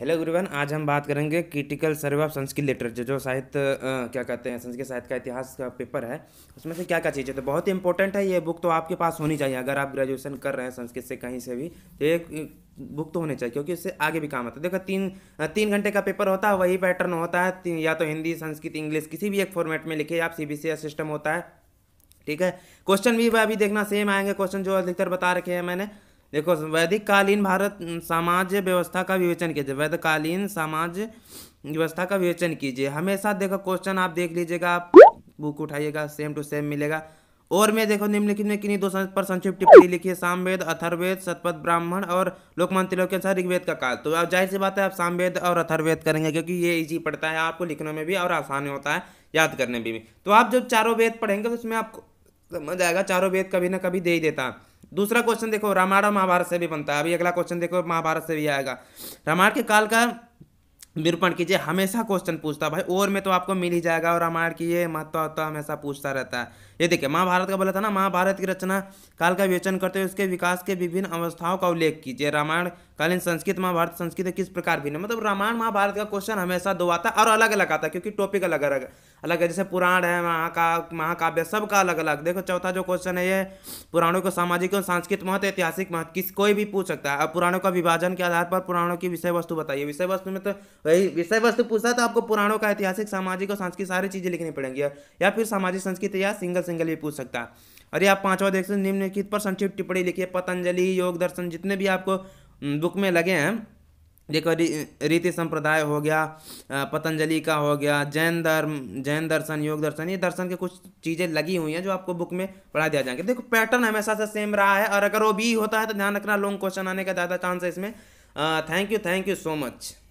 hello गुरुवन आज हम बात करेंगे critical survey of Sanskrit literature जो साहित्य क्या कहते हैं संस्कृत साहित्य का इतिहास का पेपर है उसमें से क्या क्या चीज़ें तो बहुत ही इंपॉर्टेंट है ये बुक तो आपके पास होनी चाहिए अगर आप ग्रेजुएशन कर रहे हैं संस्कृत से कहीं से भी तो ये बुक तो होनी चाहिए क्योंकि इससे आगे भी काम आता है देखो तीन तीन घंटे का पेपर होता है वही पैटर्न होता है या तो हिंदी संस्कृत इंग्लिश किसी भी एक फॉर्मेट में लिखे आप सी सिस्टम होता है ठीक है क्वेश्चन भी अभी देखना सेम आएंगे क्वेश्चन जो अधिकतर बता रखे हैं मैंने देखो वैदिक कालीन भारत समाज व्यवस्था का विवेचन कीजिए वैधकालीन समाज व्यवस्था का विवेचन कीजिए हमेशा देखो क्वेश्चन आप देख लीजिएगा आप बुक उठाइएगा सेम टू सेम मिलेगा और मैं देखो निम्नलिखित में किन्हीं दो पर संक्षिप्त टिप्पणी लिखी है सामवेद अथर्वेद सतपथ ब्राह्मण और लोकमंत्री लोक के अनुसार ऋग्वेद का काल तो अब जाहिर सी बात है आप सामवेद और अथर्वेद करेंगे क्योंकि ये इजी पड़ता है आपको लिखने में भी और आसान होता है याद करने में भी तो आप जब चारों वेद पढ़ेंगे तो उसमें आपको समझ आएगा चारों वेद कभी ना कभी दे ही देता है दूसरा क्वेश्चन देखो रामायण और महाभारत से भी बनता है अभी अगला क्वेश्चन देखो महाभारत से भी आएगा रामायण के काल का निरूपण कीजिए हमेशा क्वेश्चन पूछता भाई और में तो आपको मिल ही जाएगा और रामायण की ये महत्व तो हमेशा पूछता रहता है ये देखिए महाभारत का बोला था ना महाभारत की रचना काल का विवेचन करते हुए उसके विकास के विभिन्न अवस्थाओं का उल्लेख कीजिए रामायण कालीन संस्कृत महाभारत संस्कृत किस प्रकार भी नहीं मतलब रामायण महाभारत का क्वेश्चन हमेशा दो आता और अलग अलग आता है क्योंकि टॉपिक अलग अलग अलग है जैसे पुराण है महाका महाकाव्य सबका अलग अलग देखो चौथा जो क्वेश्चन है ये पुराणों को सामाजिक और सांस्कृतिक महत्व ऐतिहासिक महत्व किस कोई भी पूछ सकता है और पुराणों का विभाजन के आधार पर पुराणों की विषय वस्तु बताइए विषय वस्तु में तो वही विषय वस्तु पूछा तो आपको पुराणों का ऐतिहासिक सामाजिक और सांस्कृतिक सारी चीज़ें लिखनी पड़ेंगी या फिर सामाजिक संस्कृत या सिंगल सिंगल भी पूछ सकता है और ये आप पांचवा देख सकते निम्नलिखित पर संक्षिप्त टिप्पणी लिखिए पतंजलि योग दर्शन जितने भी आपको बुक हम्म, में लगे हैं देखो रीति संप्रदाय हो गया पतंजलि का हो गया जैन धर्म जैन दर्शन योग दर्शन ये दर्शन के कुछ चीज़ें लगी हुई हैं जो आपको बुक में पढ़ा दिया जाएंगे देखो पैटर्न हमेशा से सेम रहा है और अगर वो भी होता है तो ध्यान रखना लॉन्ग क्वेश्चन आने का ज़्यादा चांस है इसमें thank you thank you so much